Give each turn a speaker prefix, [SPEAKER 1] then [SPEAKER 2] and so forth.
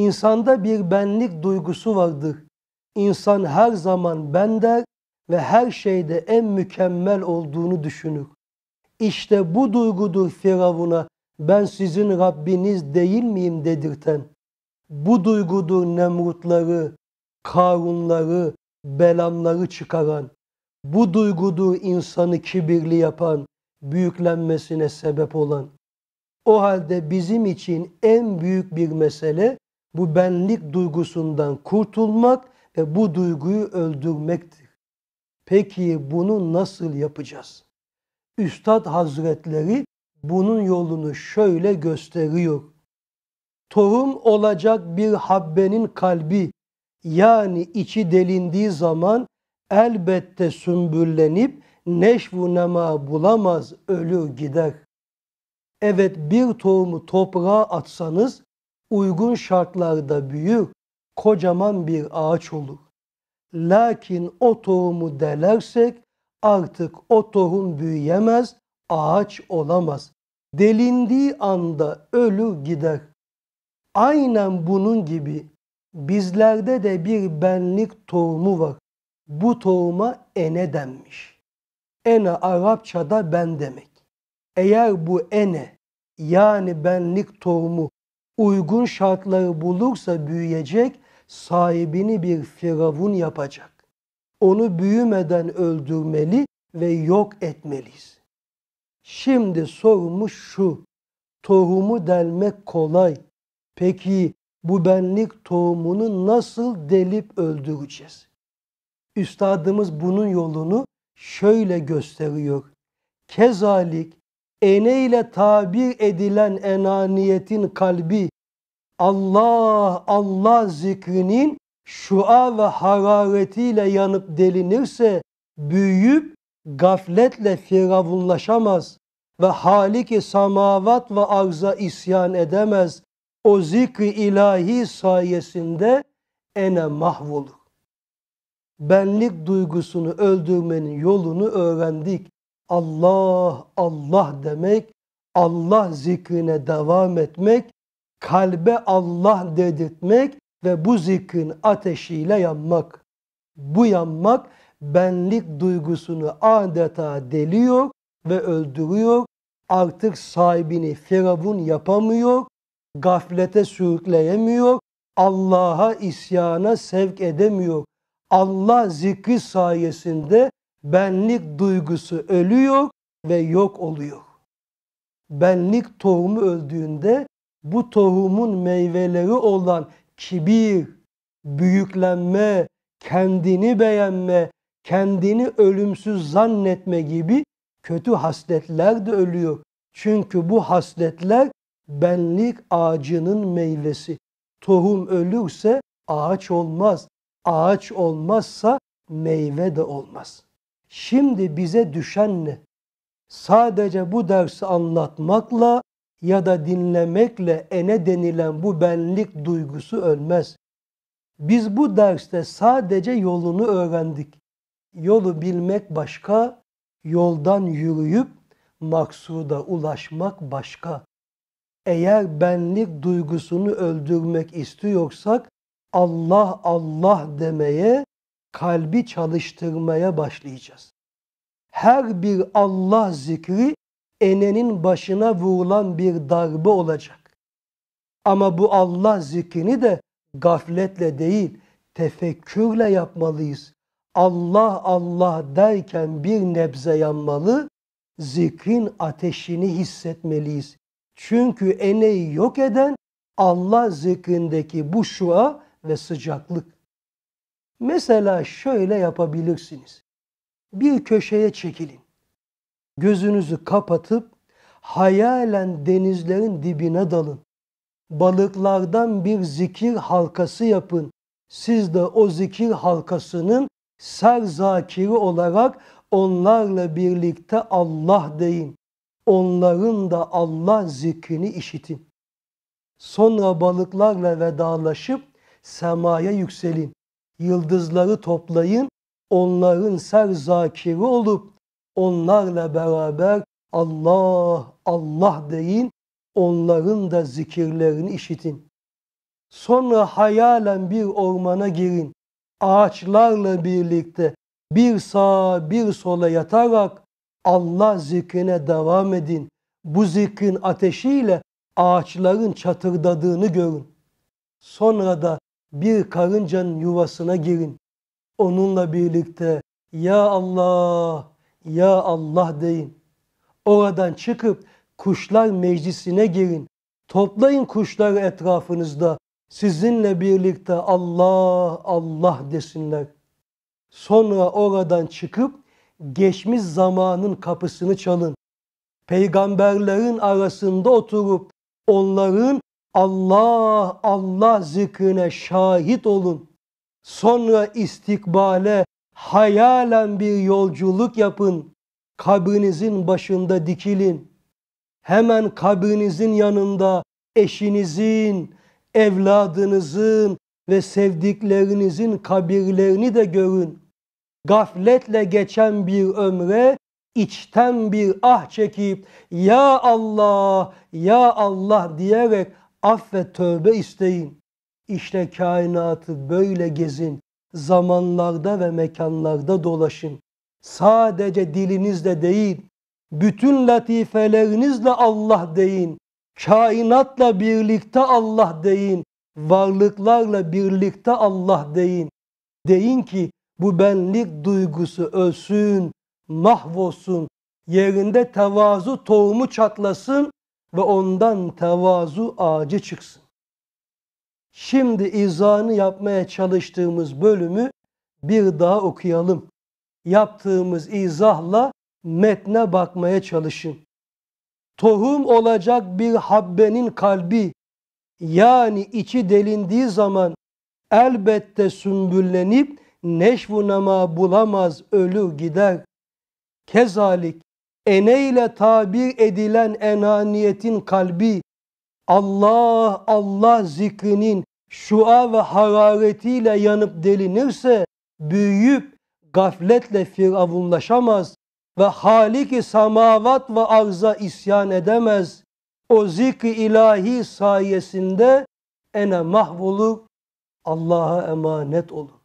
[SPEAKER 1] İnsanda bir benlik duygusu vardır. İnsan her zaman ben der ve her şeyde en mükemmel olduğunu düşünür. İşte bu duygudur Firavun'a ben sizin Rabbiniz değil miyim dedirten. Bu duygudur Nemrutları, Karunları, Belamları çıkaran. Bu duygudur insanı kibirli yapan, büyüklenmesine sebep olan. O halde bizim için en büyük bir mesele bu benlik duygusundan kurtulmak ve bu duyguyu öldürmektir. Peki bunu nasıl yapacağız? Üstad Hazretleri bunun yolunu şöyle gösteriyor. Tohum olacak bir habbenin kalbi yani içi delindiği zaman elbette sümbüllenip neşvu nema bulamaz ölür gider. Evet bir tohumu toprağa atsanız uygun şartlarda büyür, kocaman bir ağaç olur. Lakin o tohumu delersek artık o tohum büyüyemez, ağaç olamaz. Delindiği anda ölür gider. Aynen bunun gibi bizlerde de bir benlik tohumu var. Bu tohuma ene denmiş. Ene Arapçada ben demek. Eğer bu ene yani benlik tohumu uygun şartları bulursa büyüyecek, sahibini bir firavun yapacak. Onu büyümeden öldürmeli ve yok etmeliyiz. Şimdi sormuş şu, tohumu delmek kolay. Peki bu benlik tohumunu nasıl delip öldüreceğiz? Üstadımız bunun yolunu şöyle gösteriyor. Kezalik ene ile tabir edilen enaniyetin kalbi Allah Allah zikrinin şua ve hararetiyle yanıp delinirse büyüyüp gafletle firavunlaşamaz ve halik samavat ve arza isyan edemez. O zikri ilahi sayesinde ene mahvolur. Benlik duygusunu öldürmenin yolunu öğrendik. Allah, Allah demek, Allah zikrine devam etmek, kalbe Allah dedirtmek ve bu zikrin ateşiyle yanmak. Bu yanmak benlik duygusunu adeta deliyor ve öldürüyor. Artık sahibini firavun yapamıyor, gaflete sürükleyemiyor, Allah'a isyana sevk edemiyor. Allah zikri sayesinde benlik duygusu ölüyor ve yok oluyor. Benlik tohumu öldüğünde bu tohumun meyveleri olan kibir, büyüklenme, kendini beğenme, kendini ölümsüz zannetme gibi kötü hasletler de ölüyor. Çünkü bu hasletler benlik ağacının meyvesi. Tohum ölürse ağaç olmaz. Ağaç olmazsa meyve de olmaz.'' Şimdi bize düşen ne? Sadece bu dersi anlatmakla ya da dinlemekle ene denilen bu benlik duygusu ölmez. Biz bu derste sadece yolunu öğrendik. Yolu bilmek başka, yoldan yürüyüp maksuda ulaşmak başka. Eğer benlik duygusunu öldürmek istiyorsak Allah Allah demeye kalbi çalıştırmaya başlayacağız. Her bir Allah zikri enenin başına vurulan bir darbe olacak. Ama bu Allah zikrini de gafletle değil, tefekkürle yapmalıyız. Allah Allah derken bir nebze yanmalı, zikrin ateşini hissetmeliyiz. Çünkü eneyi yok eden Allah zikrindeki bu şua ve sıcaklık. Mesela şöyle yapabilirsiniz. Bir köşeye çekilin. Gözünüzü kapatıp hayalen denizlerin dibine dalın. Balıklardan bir zikir halkası yapın. Siz de o zikir halkasının ser serzakiri olarak onlarla birlikte Allah deyin. Onların da Allah zikrini işitin. Sonra balıklarla vedalaşıp semaya yükselin yıldızları toplayın, onların serzakiri olup onlarla beraber Allah, Allah deyin, onların da zikirlerini işitin. Sonra hayalen bir ormana girin, ağaçlarla birlikte bir sağa bir sola yatarak Allah zikrine devam edin. Bu zikrin ateşiyle ağaçların çatırdadığını görün. Sonra da bir karıncanın yuvasına girin. Onunla birlikte ya Allah, ya Allah deyin. Oradan çıkıp kuşlar meclisine girin. Toplayın kuşları etrafınızda. Sizinle birlikte Allah, Allah desinler. Sonra oradan çıkıp geçmiş zamanın kapısını çalın. Peygamberlerin arasında oturup onların Allah Allah zıkkına şahit olun. Sonra istikbale hayalen bir yolculuk yapın. Kabrinizin başında dikilin. Hemen kabrinizin yanında eşinizin, evladınızın ve sevdiklerinizin kabirlerini de görün. Gafletle geçen bir ömre içten bir ah çekip ya Allah ya Allah diyerek af ve tövbe isteyin. İşte kainatı böyle gezin, zamanlarda ve mekanlarda dolaşın. Sadece dilinizle değil, bütün latifelerinizle Allah deyin. Kainatla birlikte Allah deyin. Varlıklarla birlikte Allah deyin. Deyin ki bu benlik duygusu ölsün, mahvolsun, yerinde tevazu tohumu çatlasın, ve ondan tevazu ağacı çıksın. Şimdi izahını yapmaya çalıştığımız bölümü bir daha okuyalım. Yaptığımız izahla metne bakmaya çalışın. Tohum olacak bir habbenin kalbi yani içi delindiği zaman elbette sümbüllenip neşvu bulamaz ölü gider. Kezalik ene ile tabir edilen enaniyetin kalbi Allah Allah zikrinin şua ve hararetiyle yanıp delinirse büyüyüp gafletle firavunlaşamaz ve haliki samavat ve arza isyan edemez. O zikri ilahi sayesinde ene mahvolur, Allah'a emanet olur.